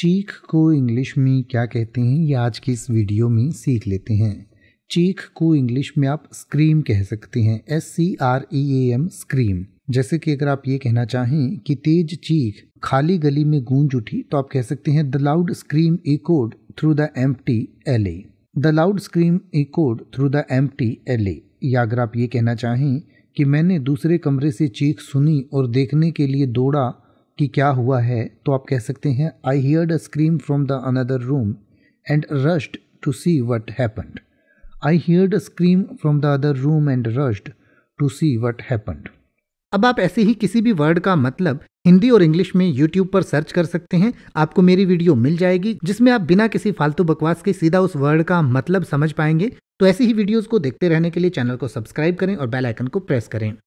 चीख को इंग्लिश में क्या कहते हैं ये आज की इस वीडियो में सीख लेते हैं चीख को इंग्लिश में आप स्क्रीम कह सकते हैं S C R E A M scream जैसे कि अगर आप ये कहना चाहें कि तेज चीख खाली गली में गूंज उठी तो आप कह सकते हैं the loud scream echoed through the M T L A the loud scream echoed through the M T L A या अगर आप ये कहना चाहें कि मैंने दूसरे कमरे से चीख सुनी और देखने के लिए दौड़ा कि क्या हुआ है तो आप कह सकते हैं I heard a scream from the another room and rushed to see what happened I heard a scream from the other room and rushed to see what happened अब आप ऐसे ही किसी भी वर्ड का मतलब हिंदी और इंग्लिश में यूट्यूब पर सर्च कर सकते हैं आपको मेरी वीडियो मिल जाएगी जिसमें आप बिना किसी फालतू बकवास के सीधा उस वर्ड का मतलब समझ पाएंगे तो ऐसी ही वीडियोस को देखते रहने के लिए चैनल को सब्सक्राइब करें और बेल आइकन को प्रेस करें